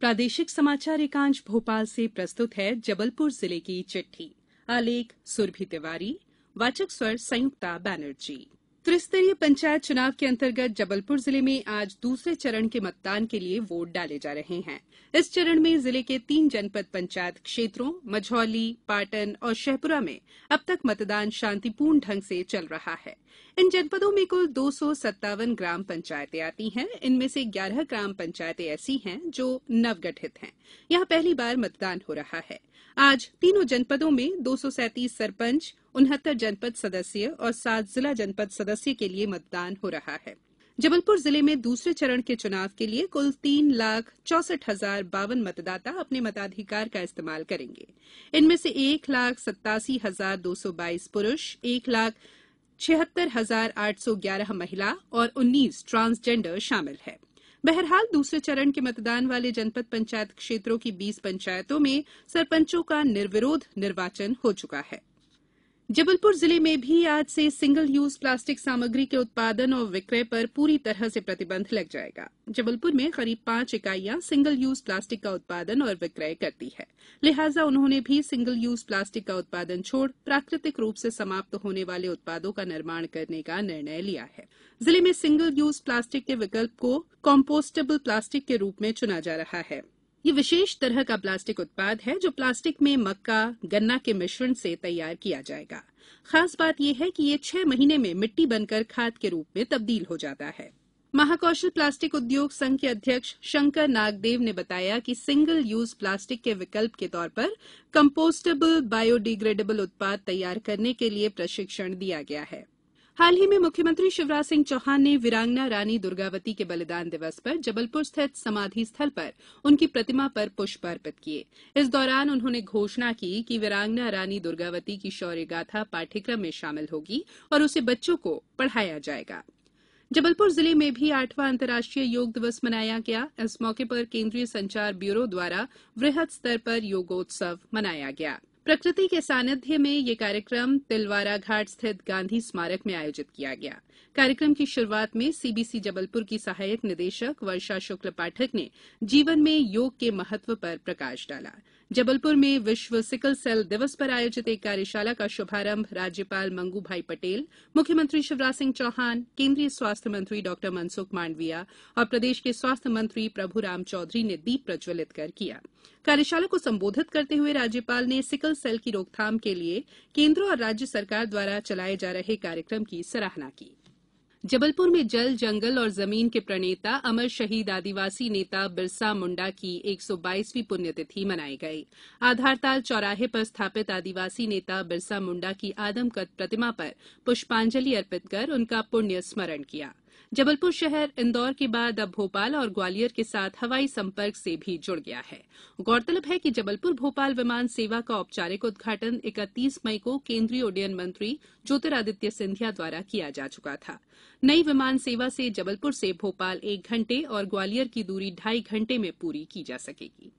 प्रादेशिक समाचार एकांश भोपाल से प्रस्तुत है जबलपुर जिले की चिट्ठी आलेख सुरभि तिवारी वाचक स्वर संयुक्ता बैनर्जी त्रिस्तरीय पंचायत चुनाव के अंतर्गत जबलपुर जिले में आज दूसरे चरण के मतदान के लिए वोट डाले जा रहे हैं इस चरण में जिले के तीन जनपद पंचायत क्षेत्रों मझौली पाटन और शहपुरा में अब तक मतदान शांतिपूर्ण ढंग से चल रहा है इन जनपदों में कुल दो सौ सत्तावन ग्राम पंचायतें आती हैं इनमें से ग्यारह ग्राम पंचायतें ऐसी हैं जो नवगठित हैं यहां पहली बार मतदान हो रहा है आज तीनों जनपदों में दो सौ सैंतीस सरपंच उनहत्तर जनपद सदस्य और सात जिला जनपद सदस्य के लिए मतदान हो रहा है जबलपुर जिले में दूसरे चरण के चुनाव के लिए कुल तीन लाख चौसठ हजार बावन मतदाता अपने मताधिकार का इस्तेमाल करेंगे इनमें से एक लाख सत्तासी हजार दो सौ बाईस पुरूष एक लाख छिहत्तर हजार आठ सौ ग्यारह महिला और उन्नीस ट्रांसजेंडर शामिल है बहरहाल दूसरे चरण के मतदान वाले जनपद पंचायत क्षेत्रों की 20 पंचायतों में सरपंचों का निर्विरोध निर्वाचन हो चुका है जबलपुर जिले में भी आज से सिंगल यूज प्लास्टिक सामग्री के उत्पादन और विक्रय पर पूरी तरह से प्रतिबंध लग जाएगा जबलपुर में करीब पांच इकाइयां सिंगल यूज प्लास्टिक का उत्पादन और विक्रय करती है लिहाजा उन्होंने भी सिंगल यूज प्लास्टिक का उत्पादन छोड़ प्राकृतिक रूप से समाप्त होने वाले उत्पादों का निर्माण करने का निर्णय लिया है जिले में सिंगल यूज प्लास्टिक के विकल्प को कॉम्पोस्टेबल प्लास्टिक के रूप में चुना जा रहा है ये विशेष तरह का प्लास्टिक उत्पाद है जो प्लास्टिक में मक्का गन्ना के मिश्रण से तैयार किया जाएगा खास बात यह है कि ये छह महीने में मिट्टी बनकर खाद के रूप में तब्दील हो जाता है महाकौशल प्लास्टिक उद्योग संघ के अध्यक्ष शंकर नागदेव ने बताया कि सिंगल यूज प्लास्टिक के विकल्प के तौर पर कंपोस्टेबल बायोडिग्रेडेबल उत्पाद तैयार करने के लिए प्रशिक्षण दिया गया है हाल ही में मुख्यमंत्री शिवराज सिंह चौहान ने वीरांगना रानी दुर्गावती के बलिदान दिवस पर जबलपुर स्थित समाधि स्थल पर उनकी प्रतिमा पर पुष्प अर्पित किए इस दौरान उन्होंने घोषणा की कि वीरांगना रानी दुर्गावती की शौर्य गाथा पाठ्यक्रम में शामिल होगी और उसे बच्चों को पढ़ाया जाएगा जबलपुर जिले में भी आठवां अंतर्राष्ट्रीय योग दिवस मनाया गया इस मौके पर केंद्रीय संचार ब्यूरो द्वारा वृहद स्तर पर योगोत्सव मनाया गया प्रकृति के सानिध्य में यह कार्यक्रम तिलवारा घाट स्थित गांधी स्मारक में आयोजित किया गया कार्यक्रम की शुरूआत में सीबीसी जबलपुर की सहायक निदेशक वर्षा शुक्ल पाठक ने जीवन में योग के महत्व पर प्रकाश डाला जबलपुर में विश्व सिकल सेल दिवस पर आयोजित एक कार्यशाला का शुभारंभ राज्यपाल मंगू भाई पटेल मुख्यमंत्री शिवराज सिंह चौहान केन्द्रीय स्वास्थ्य मंत्री डॉ मनसुख मांडविया और प्रदेश के स्वास्थ्य मंत्री प्रभुराम चौधरी ने दीप प्रज्वलित कर किया कार्यशाला को संबोधित करते हुए राज्यपाल ने सिकल सेल की रोकथाम के लिए केन्द्र और राज्य सरकार द्वारा चलाये जा रहे कार्यक्रम की सराहना की है जबलपुर में जल जंगल और जमीन के प्रणेता अमर शहीद आदिवासी नेता बिरसा मुंडा की एक सौ बाईसवीं पुण्यतिथि मनाई गई आधारताल चौराहे पर स्थापित आदिवासी नेता बिरसा मुंडा की आदमकद प्रतिमा पर पुष्पांजलि अर्पित कर उनका पुण्य स्मरण किया जबलपुर शहर इंदौर के बाद अब भोपाल और ग्वालियर के साथ हवाई संपर्क से भी जुड़ गया है गौरतलब है कि जबलपुर भोपाल विमान सेवा का औपचारिक उद्घाटन इकतीस मई को केन्द्रीय उड्डयन मंत्री ज्योतिरादित्य सिंधिया द्वारा किया जा चुका था नई विमान सेवा से जबलपुर से भोपाल एक घंटे और ग्वालियर की दूरी ढाई घंटे में पूरी की जा सकेगी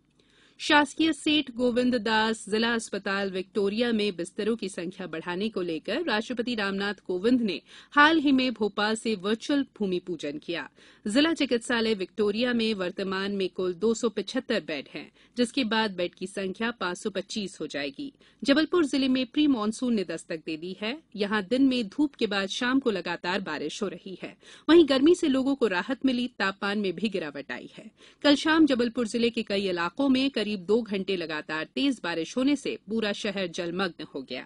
शासकीय सेठ गोविंद दास जिला अस्पताल विक्टोरिया में बिस्तरों की संख्या बढ़ाने को लेकर राष्ट्रपति रामनाथ कोविंद ने हाल ही में भोपाल से वर्चुअल भूमि पूजन किया जिला चिकित्सालय विक्टोरिया में वर्तमान में कुल दो बेड हैं जिसके बाद बेड की संख्या पांच हो जाएगी जबलपुर जिले में प्री मानसून ने दस्तक दे दी है यहां दिन में धूप के बाद शाम को लगातार बारिश हो रही है वहीं गर्मी से लोगों को राहत मिली तापमान में भी गिरावट आई है कल शाम जबलपुर जिले के कई इलाकों में करीब करीब दो घंटे लगातार तेज बारिश होने से पूरा शहर जलमग्न हो गया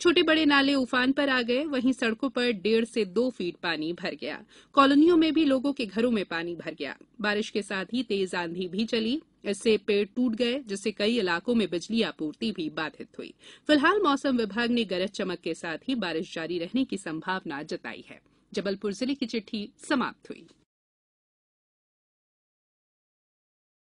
छोटे बड़े नाले उफान पर आ गए वहीं सड़कों पर डेढ़ से दो फीट पानी भर गया कॉलोनियों में भी लोगों के घरों में पानी भर गया बारिश के साथ ही तेज आंधी भी चली इससे पेड़ टूट गए जिससे कई इलाकों में बिजली आपूर्ति भी बाधित हुई फिलहाल मौसम विभाग ने गरज चमक के साथ ही बारिश जारी रहने की संभावना जताई है जबलपुर जिले की चिट्ठी समाप्त हुई